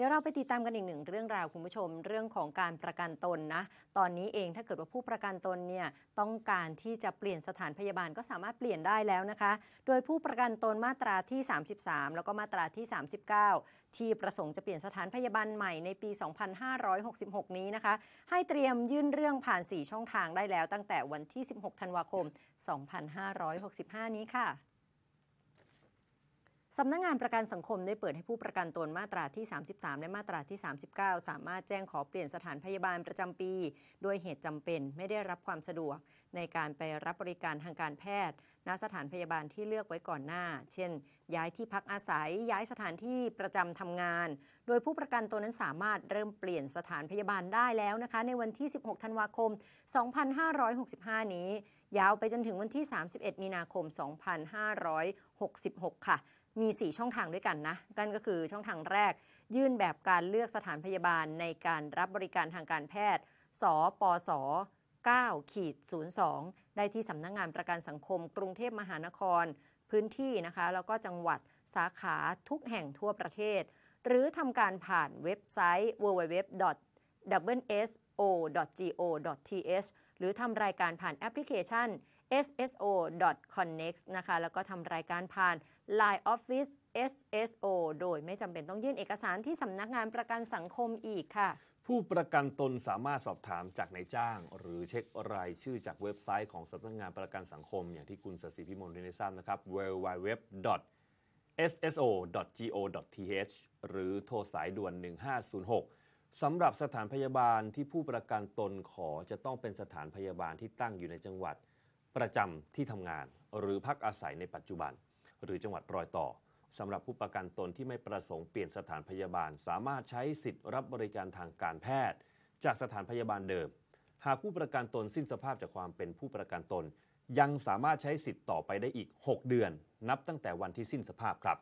ดี๋ยวเราไปติดตามกันอีกหนึ่งเรื่องราวคุณผู้ชมเรื่องของการประกันตนนะตอนนี้เองถ้าเกิดว่าผู้ประกันตนเนี่ยต้องการที่จะเปลี่ยนสถานพยาบาลก็สามารถเปลี่ยนได้แล้วนะคะ โดยผู้ประกันตนมาตราที่ 33 แล้วก็มาตราที่ 39 ที่ประสงค์จะเปลี่ยนสถานพยาบาลใหม่ในปี 2566 นี้นะคะ ให้เตรียมยื่นเรื่องผ่าน4ช่องทางได้แล้วตั้งแต่วันที่ 16 ธันวาคม 2565 นี้ค่ะสำนักงงานประกันสังคมได้เปิดให้ผู้ประกันตนมาตราที่ 33 และมาตราที่ 39 สามารถแจ้งขอเปลี่ยนสถานพยาบาลประจำปีโดยเหตุจำเป็นไม่ได้รับความสะดวกในการไปรับบริการทางการแพทย์ณสถานพยาบาลที่เลือกไว้ก่อนหน้า เช่น ย้ายที่พักอาศัยย้ายสถานที่ประจำทำงาน โดยผู้ประกันตนนั้นสามารถเริ่มเปลี่ยนสถานพยาบาลได้แล้วนะคะ ในวันที่ 16 ธันวาคม 2565 นี้ ยาวไปจนถึงวันที่ 31 มีนาคม 2566 ค่ะมี 4 ช่องทางด้วยกันนะกันก็คือช่องทางแรก ยื่นแบบการเลือกสถานพยาบาลในการรับบริการทางการแพทย์ สปส9ขีด02 ได้ที่สำนักงงานประกันสังคมกรุงเทพมหานคร พื้นที่นะคะแล้วก็จังหวัดสาขาทุกแห่งทั่วประเทศ หรือทำการผ่านเว็บไซต์ www.wso.go.th หรือทำรายการผ่านแอปพลิเคชัน sso.connect นะคะ แล้วก็ทำรายการผ่าน Line Office SSO โดยไม่จำเป็นต้องยื่นเอกสารที่สำนักงานประกันสังคมอีกค่ะ ผู้ประกันตนสามารถสอบถามจากนายจ้าง หรือเช็ครายชื่อจากเว็บไซต์ของสำนักงานประกันสังคมอย่างที่คุณสศิพิมลเรนซัาบนะครับ www sso.go.th หรือโทรสายด่วน 1506สำหรับสถานพยาบาลที่ผู้ประกันตนขอจะต้องเป็นสถานพยาบาลที่ตั้งอยู่ในจังหวัดประจำที่ทำงานหรือพักอาศัยในปัจจุบัน หรือจังหวัดรอยต่อสำหรับผู้ประกันตนที่ไม่ประสงค์เปลี่ยนสถานพยาบาล สามารถใช้สิทธิ์รับบริการทางการแพทย์ จากสถานพยาบาลเดิม หากผู้ประกันตนสิ้นสภาพจากความเป็นผู้ประกันตน ยังสามารถใช้สิทธิ์ต่อไปได้อีก 6 เดือน นับตั้งแต่วันที่สิ้นสภาพครับ